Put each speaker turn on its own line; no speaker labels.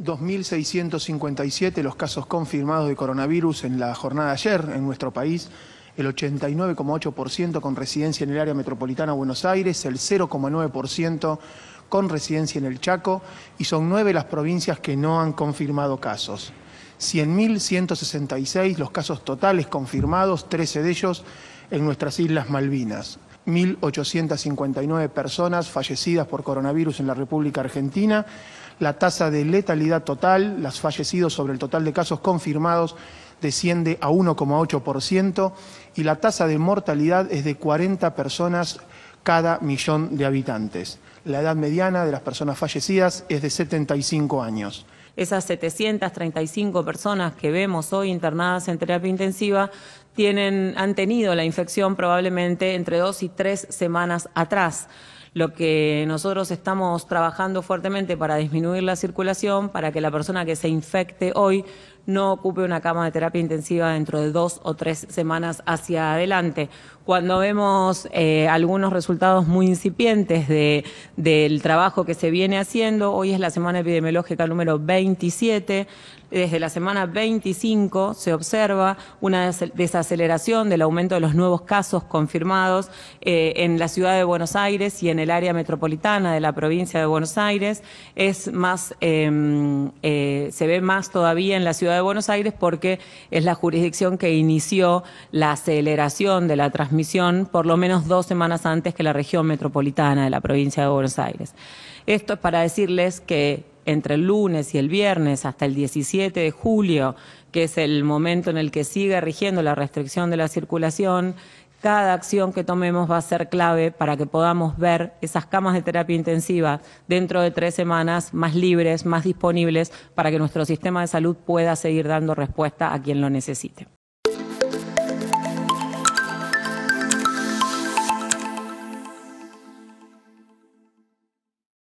2.657 los casos confirmados de coronavirus en la jornada de ayer en nuestro país, el 89,8% con residencia en el área metropolitana de Buenos Aires, el 0,9% con residencia en el Chaco y son nueve las provincias que no han confirmado casos. 100.166 los casos totales confirmados, 13 de ellos en nuestras Islas Malvinas. 1.859 personas fallecidas por coronavirus en la República Argentina. La tasa de letalidad total, las fallecidos sobre el total de casos confirmados, desciende a 1,8% y la tasa de mortalidad es de 40 personas cada millón de habitantes. La edad mediana de las personas fallecidas es de 75
años. Esas 735 personas que vemos hoy internadas en terapia intensiva han tenido la infección probablemente entre dos y tres semanas atrás. Lo que nosotros estamos trabajando fuertemente para disminuir la circulación, para que la persona que se infecte hoy no ocupe una cama de terapia intensiva dentro de dos o tres semanas hacia adelante. Cuando vemos eh, algunos resultados muy incipientes del trabajo que se viene haciendo, hoy es la semana epidemiológica número 27, desde la semana 25 se observa una desaceleración del aumento de los nuevos casos confirmados eh, en la ciudad de Buenos Aires y en el área metropolitana de la provincia de Buenos Aires. Es más, em, eh, se ve más todavía en la ciudad de Buenos Aires porque es la jurisdicción que inició la aceleración de la transmisión por lo menos dos semanas antes que la región metropolitana de la provincia de Buenos Aires. Esto es para decirles que entre el lunes y el viernes hasta el 17 de julio, que es el momento en el que sigue rigiendo la restricción de la circulación, cada acción que tomemos va a ser clave para que podamos ver esas camas de terapia intensiva dentro de tres semanas más libres, más disponibles, para que nuestro sistema de salud pueda seguir dando respuesta a quien lo necesite.